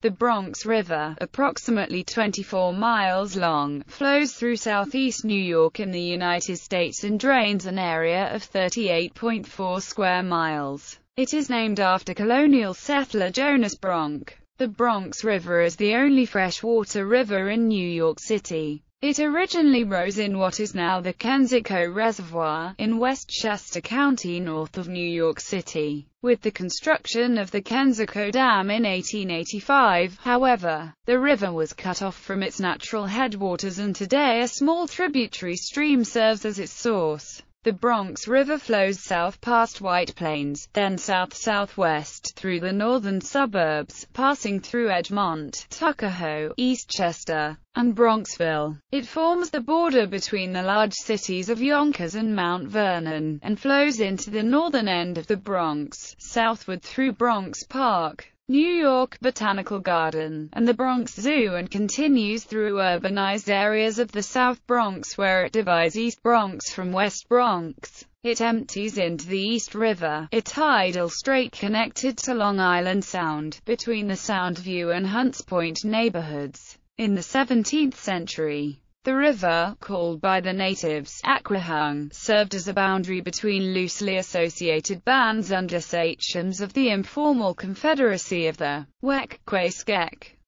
The Bronx River, approximately 24 miles long, flows through southeast New York in the United States and drains an area of 38.4 square miles. It is named after colonial settler Jonas Bronk. The Bronx River is the only freshwater river in New York City. It originally rose in what is now the Kensico Reservoir, in Westchester County north of New York City. With the construction of the Kensico Dam in 1885, however, the river was cut off from its natural headwaters and today a small tributary stream serves as its source. The Bronx River flows south past White Plains, then south-southwest through the northern suburbs, passing through Edgemont, Tuckahoe, Eastchester, and Bronxville. It forms the border between the large cities of Yonkers and Mount Vernon, and flows into the northern end of the Bronx, southward through Bronx Park. New York Botanical Garden, and the Bronx Zoo and continues through urbanized areas of the South Bronx where it divides East Bronx from West Bronx. It empties into the East River, a tidal strait connected to Long Island Sound, between the Soundview and Hunts Point neighborhoods. In the 17th century, the river, called by the natives Aquahung, served as a boundary between loosely associated bands under sachems of the informal Confederacy of the Wek,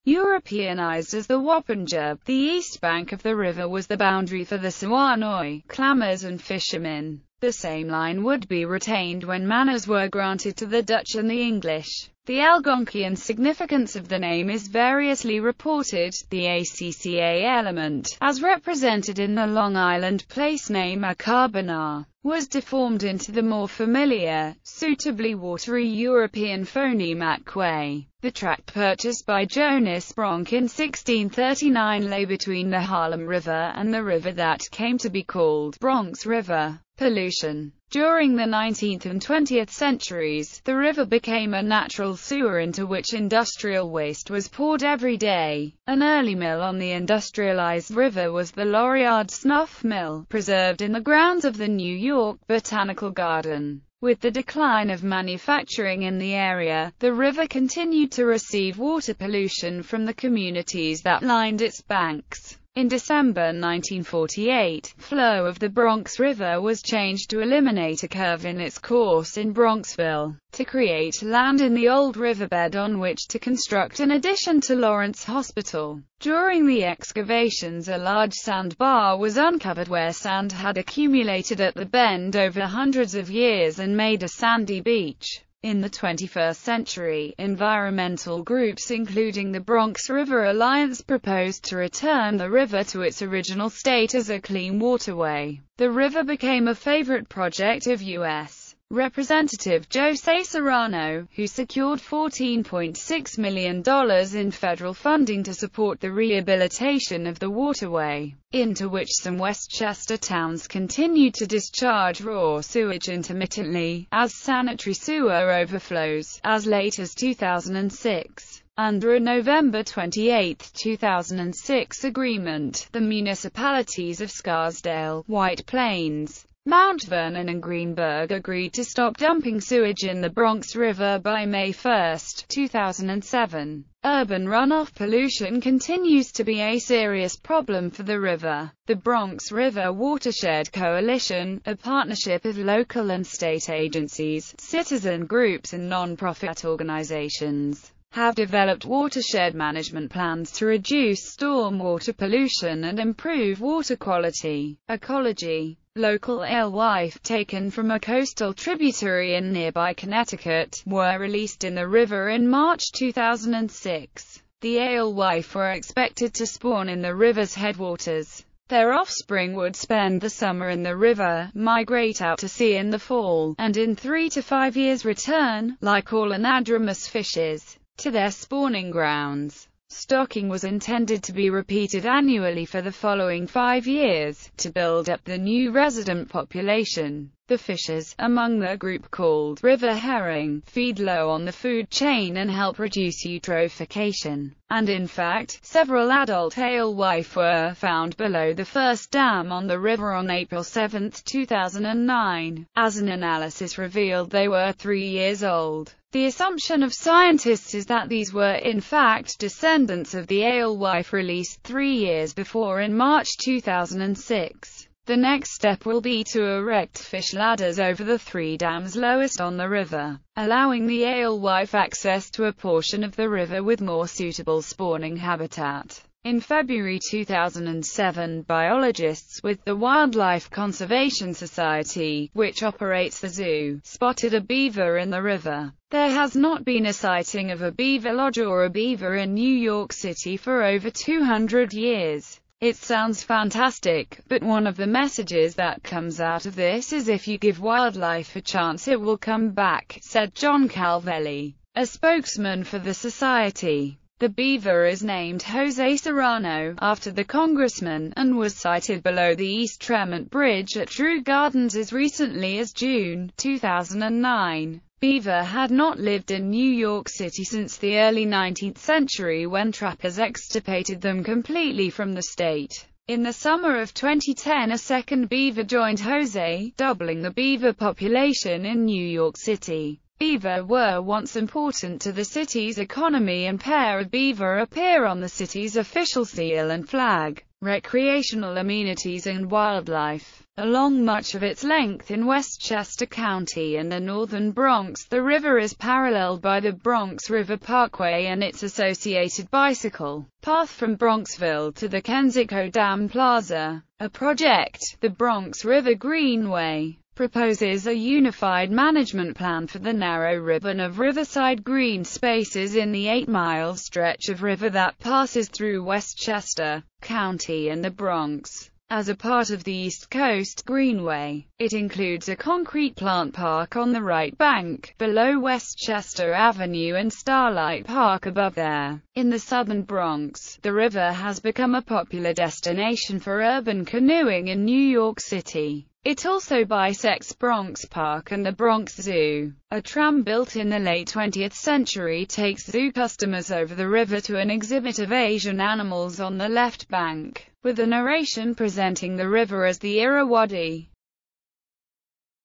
Europeanized as the Wappinger, the east bank of the river was the boundary for the Suwanoi, clammers and fishermen. The same line would be retained when manors were granted to the Dutch and the English. The Algonquian significance of the name is variously reported. The ACCA element, as represented in the Long Island place name Acarbanar, was deformed into the more familiar, suitably watery European phony way. The tract purchased by Jonas Bronk in 1639 lay between the Harlem River and the river that came to be called Bronx River. Pollution During the 19th and 20th centuries, the river became a natural sewer into which industrial waste was poured every day. An early mill on the industrialized river was the Lorillard Snuff Mill, preserved in the grounds of the New York York Botanical Garden. With the decline of manufacturing in the area, the river continued to receive water pollution from the communities that lined its banks. In December 1948, flow of the Bronx River was changed to eliminate a curve in its course in Bronxville, to create land in the old riverbed on which to construct an addition to Lawrence Hospital. During the excavations a large sand bar was uncovered where sand had accumulated at the bend over hundreds of years and made a sandy beach. In the 21st century, environmental groups including the Bronx River Alliance proposed to return the river to its original state as a clean waterway. The river became a favorite project of U.S. Representative Jose Serrano, who secured $14.6 million in federal funding to support the rehabilitation of the waterway, into which some Westchester towns continued to discharge raw sewage intermittently, as sanitary sewer overflows, as late as 2006. Under a November 28, 2006 agreement, the municipalities of Scarsdale, White Plains, Mount Vernon and Greenberg agreed to stop dumping sewage in the Bronx River by May 1, 2007. Urban runoff pollution continues to be a serious problem for the river. The Bronx River Watershed Coalition, a partnership of local and state agencies, citizen groups and non-profit organizations, have developed watershed management plans to reduce stormwater pollution and improve water quality, ecology, local alewife taken from a coastal tributary in nearby Connecticut, were released in the river in March 2006. The alewife were expected to spawn in the river's headwaters. Their offspring would spend the summer in the river, migrate out to sea in the fall, and in three to five years return, like all anadromous fishes, to their spawning grounds. Stocking was intended to be repeated annually for the following five years, to build up the new resident population. The fishers, among the group called river herring, feed low on the food chain and help reduce eutrophication. And in fact, several adult alewife were found below the first dam on the river on April 7, 2009. As an analysis revealed they were three years old. The assumption of scientists is that these were, in fact, descendants of the alewife released three years before in March 2006. The next step will be to erect fish ladders over the three dams lowest on the river, allowing the alewife access to a portion of the river with more suitable spawning habitat. In February 2007, biologists with the Wildlife Conservation Society, which operates the zoo, spotted a beaver in the river. There has not been a sighting of a beaver lodge or a beaver in New York City for over 200 years. It sounds fantastic, but one of the messages that comes out of this is if you give wildlife a chance it will come back, said John Calvelli, a spokesman for the society. The beaver is named Jose Serrano, after the congressman, and was sighted below the East Tremont Bridge at Drew Gardens as recently as June, 2009. Beaver had not lived in New York City since the early 19th century when trappers extirpated them completely from the state. In the summer of 2010 a second beaver joined Jose, doubling the beaver population in New York City. Beaver were once important to the city's economy and pair of beaver appear on the city's official seal and flag. Recreational amenities and wildlife Along much of its length in Westchester County and the northern Bronx, the river is paralleled by the Bronx River Parkway and its associated bicycle path from Bronxville to the Kensico Dam Plaza. A project, the Bronx River Greenway, proposes a unified management plan for the narrow ribbon of riverside green spaces in the 8-mile stretch of river that passes through Westchester County and the Bronx. As a part of the East Coast Greenway, it includes a concrete plant park on the right bank, below Westchester Avenue and Starlight Park above there. In the southern Bronx, the river has become a popular destination for urban canoeing in New York City. It also bisects Bronx Park and the Bronx Zoo. A tram built in the late 20th century takes zoo customers over the river to an exhibit of Asian animals on the left bank, with a narration presenting the river as the Irrawaddy.